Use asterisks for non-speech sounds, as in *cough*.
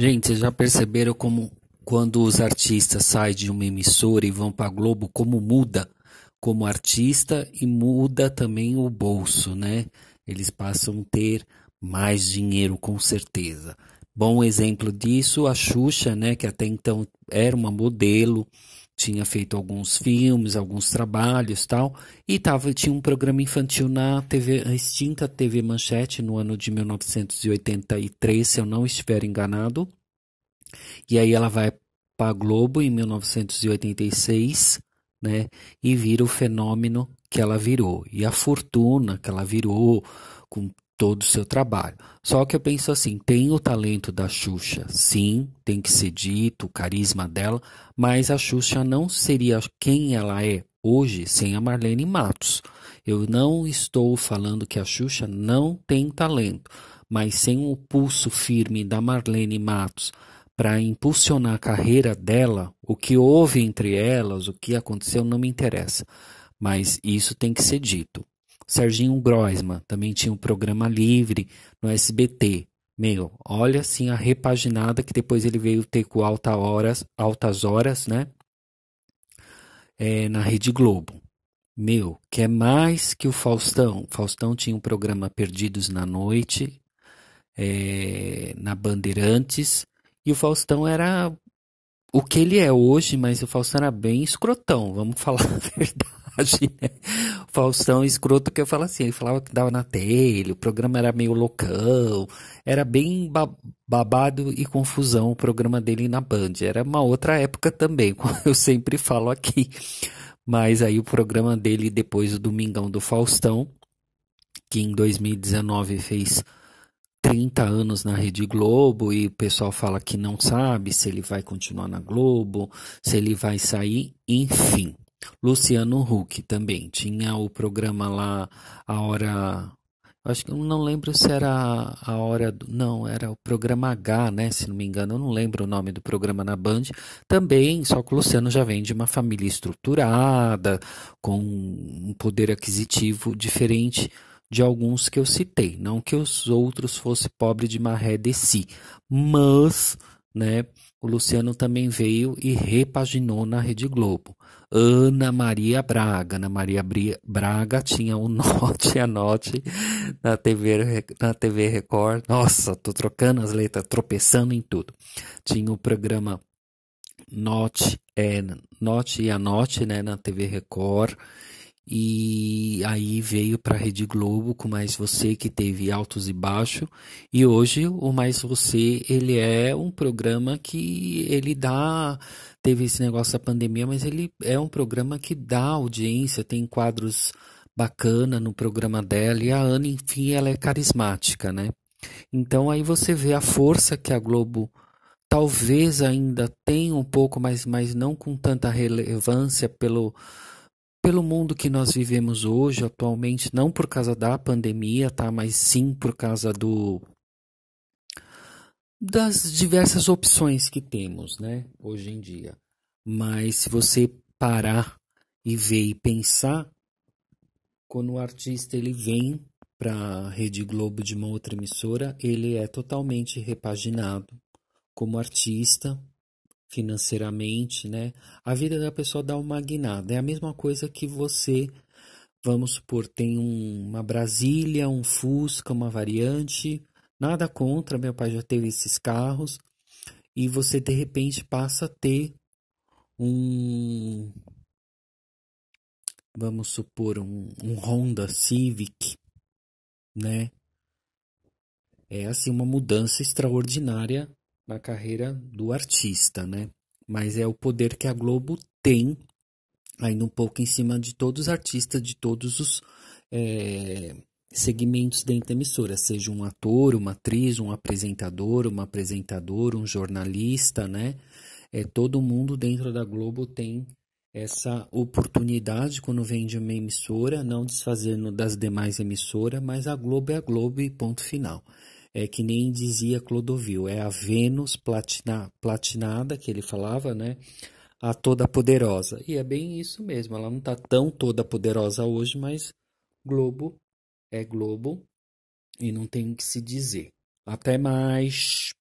Gente, vocês já perceberam como quando os artistas saem de uma emissora e vão para a Globo, como muda como artista e muda também o bolso, né? Eles passam a ter mais dinheiro, com certeza. Bom exemplo disso, a Xuxa, né, que até então era uma modelo, tinha feito alguns filmes, alguns trabalhos tal, e tava, tinha um programa infantil na TV, a extinta TV Manchete, no ano de 1983, se eu não estiver enganado. E aí ela vai para Globo em 1986, né, e vira o fenômeno que ela virou, e a fortuna que ela virou, com todo o seu trabalho. Só que eu penso assim, tem o talento da Xuxa, sim, tem que ser dito, o carisma dela, mas a Xuxa não seria quem ela é hoje sem a Marlene Matos. Eu não estou falando que a Xuxa não tem talento, mas sem o pulso firme da Marlene Matos para impulsionar a carreira dela, o que houve entre elas, o que aconteceu, não me interessa. Mas isso tem que ser dito. Serginho Groisman também tinha um programa livre no SBT. Meu, olha assim a repaginada que depois ele veio ter com alta horas, altas horas, né? É, na Rede Globo. Meu, que é mais que o Faustão. Faustão tinha um programa Perdidos na Noite, é, na Bandeirantes, e o Faustão era o que ele é hoje, mas o Faustão era bem escrotão, vamos *laughs* falar a verdade. Imagina, né? Faustão escroto que eu falo assim, ele falava que dava na telha, o programa era meio loucão, era bem babado e confusão o programa dele na Band. Era uma outra época também, *laughs* como eu sempre falo aqui. Mas aí o programa dele depois do Domingão do Faustão, que em 2019 fez 30 anos na Rede Globo e o pessoal fala que não sabe se ele vai continuar na Globo, se ele vai sair, enfim. Luciano Huck também tinha o programa lá, a hora. Acho que eu não lembro se era a hora. Do, não, era o programa H, né? Se não me engano, eu não lembro o nome do programa na Band. Também, só que o Luciano já vem de uma família estruturada, com um poder aquisitivo diferente de alguns que eu citei. Não que os outros fossem pobres de maré de si, mas né? O Luciano também veio e repaginou na Rede Globo. Ana Maria Braga, Ana Maria Braga tinha o um *laughs* Note a Note na TV, na TV Record. Nossa, tô trocando as letras, tropeçando em tudo. Tinha o programa Note, é, Note e a Note, né, na TV Record e aí veio para a Rede Globo com Mais Você que teve altos e baixos e hoje o Mais Você ele é um programa que ele dá teve esse negócio da pandemia mas ele é um programa que dá audiência tem quadros bacana no programa dela e a Ana enfim ela é carismática né então aí você vê a força que a Globo talvez ainda tenha um pouco mas mas não com tanta relevância pelo pelo mundo que nós vivemos hoje, atualmente, não por causa da pandemia, tá? Mas sim por causa do das diversas opções que temos, né, hoje em dia. Mas se você parar e ver e pensar, quando o artista ele vem para a Rede Globo de uma outra emissora, ele é totalmente repaginado como artista financeiramente, né? A vida da pessoa dá uma guinada. É a mesma coisa que você, vamos supor, tem um, uma Brasília, um Fusca, uma variante. Nada contra, meu pai já teve esses carros. E você de repente passa a ter um. Vamos supor, um, um Honda Civic, né? É assim uma mudança extraordinária na carreira do artista, né? Mas é o poder que a Globo tem, ainda um pouco em cima de todos os artistas, de todos os é, segmentos dentro da emissora, seja um ator, uma atriz, um apresentador, uma apresentadora, um jornalista, né? É, todo mundo dentro da Globo tem essa oportunidade quando vem de uma emissora, não desfazendo das demais emissoras, mas a Globo é a Globo e ponto final é que nem dizia Clodovil, é a Vênus platina, platinada que ele falava, né? A toda poderosa. E é bem isso mesmo, ela não está tão toda poderosa hoje, mas Globo é Globo e não tem o que se dizer. Até mais!